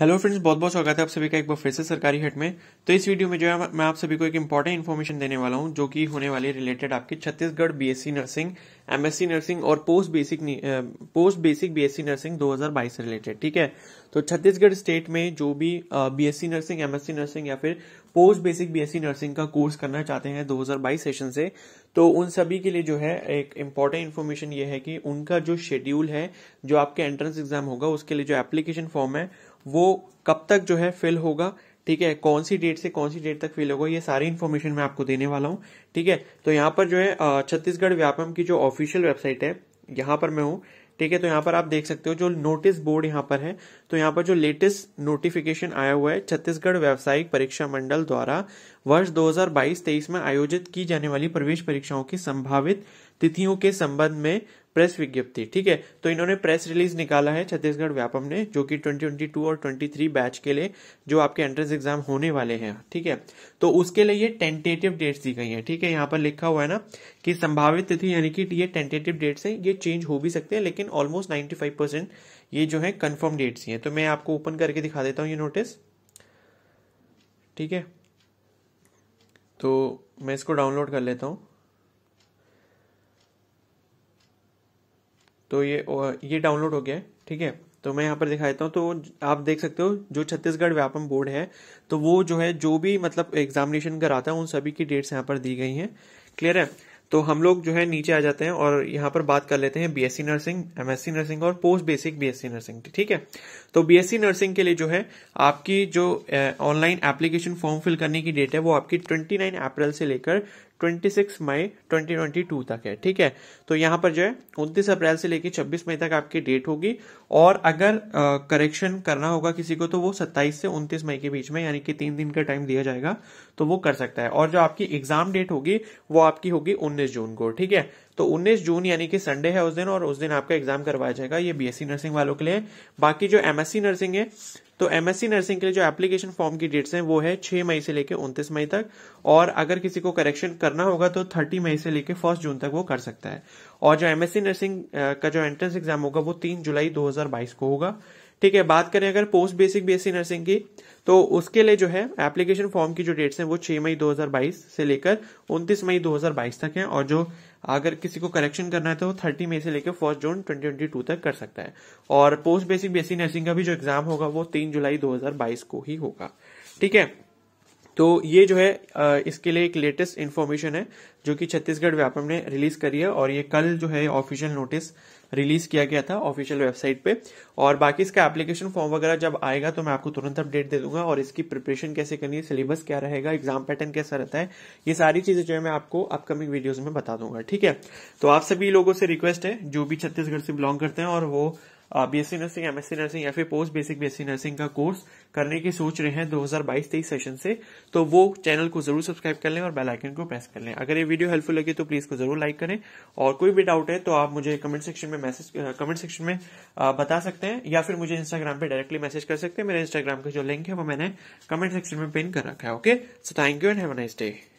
hello friends बहुत बहुत स्वागत है आप सभी का एक बार फिर से सरकारी हट में तो इस वीडियो में जो है मैं आप सभी को एक इम्पॉर्टेंट इन्फॉर्मेशन देने वाला हूं जो कि होने वाली रिलेटेड आपके Chhattisgarh BSc nursing MSc nursing और post basic post basic BSc nursing 2022 से रिलेटेड ठीक है तो छत्तीसगढ़ स्टेट में जो भी बीएससी नर्सिंग एमएससी नर्सिंग या फिर पोस्ट बेसिक बीएससी नर्सिंग का कोर्स करना चाहते हैं 2022 सेशन से तो उन सभी के लिए जो है एक इम्पॉर्टेंट इन्फॉर्मेशन ये है कि उनका जो शेड्यूल है जो आपके एंट्रेंस एग्जाम होगा उसके लिए जो एप्लीकेशन फॉर्म है वो कब तक जो है फिल होगा ठीक है कौन सी डेट से कौन सी डेट तक फिल होगा ये सारी इन्फॉर्मेशन मैं आपको देने वाला हूँ ठीक है तो यहाँ पर जो है छत्तीसगढ़ व्यापम की जो ऑफिशियल वेबसाइट है यहाँ पर मैं हूँ ठीक है तो यहाँ पर आप देख सकते हो जो नोटिस बोर्ड यहाँ पर है तो यहाँ पर जो लेटेस्ट नोटिफिकेशन आया हुआ है छत्तीसगढ़ व्यावसायिक परीक्षा मंडल द्वारा वर्ष 2022-23 में आयोजित की जाने वाली प्रवेश परीक्षाओं की संभावित तिथियों के संबंध में प्रेस विज्ञप्ति ठीक है तो इन्होंने प्रेस रिलीज निकाला है छत्तीसगढ़ व्यापम ने जो कि 2022 और 23 बैच के लिए जो आपके एंट्रेंस एग्जाम होने वाले हैं ठीक है तो उसके लिए ये टेंटेटिव डेट्स दी गई है ठीक है यहाँ पर लिखा हुआ है ना कि संभावित तिथि यानी कि ये टेंटेटिव डेट्स है ये चेंज हो भी सकते हैं लेकिन ऑलमोस्ट नाइन्टी ये जो है कन्फर्म डेट्स ही है तो मैं आपको ओपन करके दिखा देता हूँ ये नोटिस ठीक है तो मैं इसको डाउनलोड कर लेता हूँ तो ये ये डाउनलोड हो गया है ठीक है तो मैं यहाँ पर दिखा देता हूँ तो आप देख सकते हो जो छत्तीसगढ़ व्यापम बोर्ड है तो वो जो है जो भी मतलब एग्जामिनेशन कराता है उन सभी की डेट्स यहाँ पर दी गई हैं क्लियर है तो हम लोग जो है नीचे आ जाते हैं और यहाँ पर बात कर लेते हैं बीएससी नर्सिंग एमएससी नर्सिंग और पोस्ट बेसिक बीएससी नर्सिंग ठीक है तो बीएससी नर्सिंग के लिए जो है आपकी जो ऑनलाइन एप्लीकेशन फॉर्म फिल करने की डेट है वो आपकी 29 अप्रैल से लेकर 26 मई 2022 तक है ठीक है तो यहाँ पर जो है उनतीस अप्रैल से लेकर 26 मई तक आपकी डेट होगी और अगर करेक्शन करना होगा किसी को तो वो 27 से 29 मई के बीच में यानी कि तीन दिन का टाइम दिया जाएगा तो वो कर सकता है और जो आपकी एग्जाम डेट होगी वो आपकी होगी 19 जून को ठीक है तो 19 जून यानी कि संडे है उस दिन और उस दिन आपका एग्जाम करवाया जाएगा ये बीएससी नर्सिंग वालों के लिए बाकी जो एमएससी नर्सिंग है तो एमएससी नर्सिंग के लिए जो एप्लीकेशन फॉर्म की डेट्स हैं वो है छह मई से लेकर उनतीस मई तक और अगर किसी को करेक्शन करना होगा तो थर्टी मई से लेकर फर्स्ट जून तक वो कर सकता है और जो एमएससी नर्सिंग का जो एंट्रेंस एग्जाम होगा वो तीन जुलाई 2022 को होगा ठीक है बात करें अगर पोस्ट बेसिक बीएससी नर्सिंग की तो उसके लिए जो है एप्लीकेशन फॉर्म की जो डेट्स हैं वो 6 मई 2022 से लेकर 29 मई 2022 तक है और जो अगर किसी को करेक्शन करना है तो 30 मई से लेकर फर्स्ट जून 2022 तक कर सकता है और पोस्ट बेसिक बीएससी नर्सिंग का भी जो एग्जाम होगा वो तीन जुलाई 2022 को ही होगा ठीक है तो ये जो है इसके लिए एक लेटेस्ट इन्फॉर्मेशन है जो कि छत्तीसगढ़ व्यापम ने रिलीज करी है और ये कल जो है ऑफिशियल नोटिस रिलीज किया गया था ऑफिशियल वेबसाइट पे और बाकी इसका एप्लीकेशन फॉर्म वगैरह जब आएगा तो मैं आपको तुरंत अपडेट दे दूंगा और इसकी प्रिपरेशन कैसे करनी है सिलेबस क्या रहेगा एग्जाम पैटर्न कैसा रहता है ये सारी चीजें जो है मैं आपको अपकमिंग वीडियोज में बता दूंगा ठीक है तो आप सभी लोगों से रिक्वेस्ट है जो भी छत्तीसगढ़ से बिलोंग करते हैं और वो बीएससी नर्सिंग एमएससी नर्सिंग या फिर पोस्ट बेसिक बीएससी नर्सिंग का कोर्स करने की सोच रहे हैं 2022-23 सेशन से तो वो चैनल को जरूर सब्सक्राइब कर लें और बेल आइकन को प्रेस कर लें अगर ये वीडियो हेल्पफुल लगे तो प्लीज को जरूर लाइक करें और कोई भी डाउट है तो आप मुझे कमेंट सेक्शन में मैसेज कमेंट सेक्शन में बता सकते हैं या फिर मुझे इंस्टाग्राम पर डायरेक्टली मैसेज कर सकते हैं मेरे इंस्टाग्राम का जो लिंक है वो मैंने कमेंट सेक्शन में पिन कर रखा है okay so thank you and have nice day